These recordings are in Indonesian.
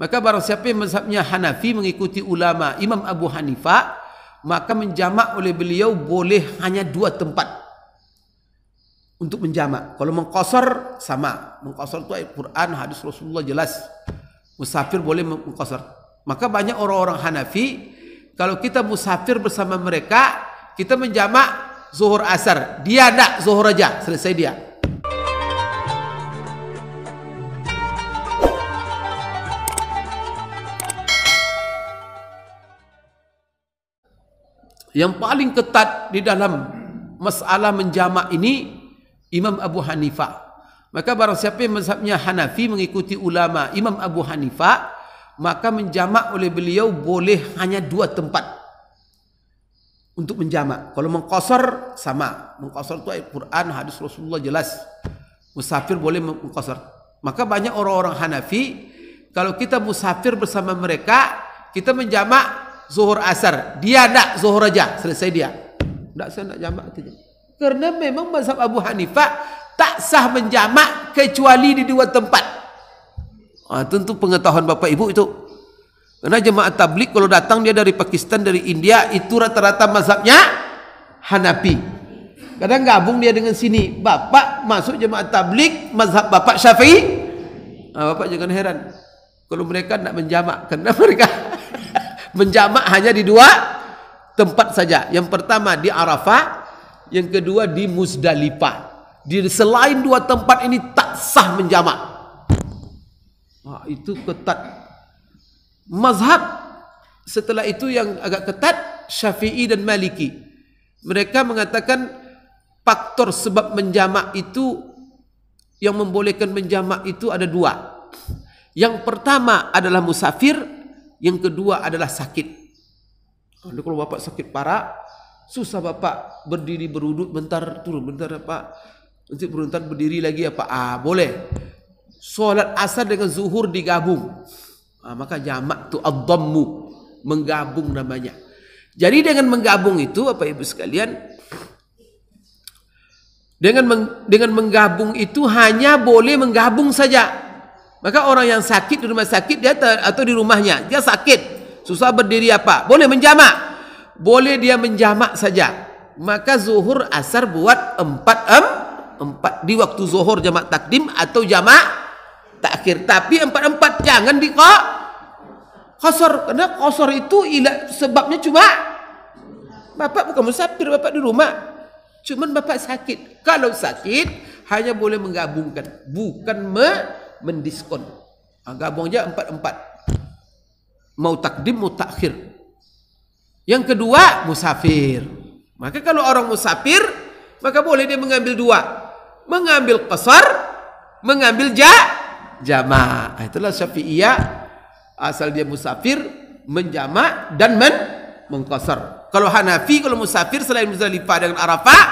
Maka barang siapa yang mazhabnya Hanafi mengikuti ulama Imam Abu Hanifah, maka menjamak oleh beliau boleh hanya dua tempat untuk menjamak. Kalau mengkosor sama, mengkosor itu Al Quran, hadis Rasulullah jelas. Musafir boleh mengkosor. Maka banyak orang-orang Hanafi kalau kita musafir bersama mereka, kita menjamak zuhur asar. Dia nak zuhur aja, selesai dia. yang paling ketat di dalam masalah menjamak ini Imam Abu Hanifah. Maka barang siapa yang mazhabnya Hanafi mengikuti ulama Imam Abu Hanifah, maka menjamak oleh beliau boleh hanya dua tempat untuk menjamak. Kalau mengkosor sama, mengkosor itu ayat Quran, hadis Rasulullah jelas. Musafir boleh mengkosor. Maka banyak orang-orang Hanafi kalau kita musafir bersama mereka, kita menjamak zuhur asar. Dia nak zuhur aja, selesai dia. Tidak saya nak jamak tidak. Karena memang mazhab Abu Hanifah tak sah menjamak kecuali di dua tempat. Ah, tentu pengetahuan Bapak Ibu itu. Karena jemaah tablik kalau datang dia dari Pakistan, dari India, itu rata-rata mazhabnya Hanafi. Kadang gabung dia dengan sini. Bapak masuk jemaah tablik, mazhab bapak syafi'i. Ah, bapak jangan heran. Kalau mereka tidak menjamak. Karena mereka Menjamak hanya di dua tempat saja. Yang pertama di Arafah, yang kedua di Musdalifah. Di selain dua tempat ini tak sah menjamak. Wah, itu ketat. Mazhab setelah itu yang agak ketat Syafi'i dan Maliki. Mereka mengatakan faktor sebab menjamak itu yang membolehkan menjamak itu ada dua. Yang pertama adalah musafir, yang kedua adalah sakit. kalau bapak sakit parah, susah bapak berdiri berudut bentar turun bentar apa nanti beruntar berdiri lagi apa ah boleh solat asar dengan zuhur digabung ah, maka jamak tu adhammu menggabung namanya jadi dengan menggabung itu apa ibu sekalian dengan meng, dengan menggabung itu hanya boleh menggabung saja maka orang yang sakit di rumah sakit dia atau di rumahnya dia sakit, susah berdiri apa? Boleh menjamak. Boleh dia menjamak saja. Maka zuhur asar buat empat em, empat di waktu zuhur jamak takdim atau jamak takhir. Tapi empat empat jangan di kok kosor karena kosor itu ilah sebabnya cuma bapak bukan musafir bapak di rumah cuman bapak sakit kalau sakit hanya boleh menggabungkan bukan me mendiskon. Ha, ah, gabung empat-empat. Mau takdim, mau takhir. Yang kedua, musafir. Maka kalau orang musafir, maka boleh dia mengambil dua. Mengambil qasar, mengambil ja, jama. Ah, itulah syafi'iyah. Asal dia musafir, menjamak dan men mengkosar. Kalau Hanafi, kalau musafir selain Muzdalifah dengan Arafah,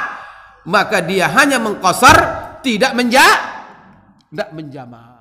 maka dia hanya mengkosar, tidak menja, tidak menjamak.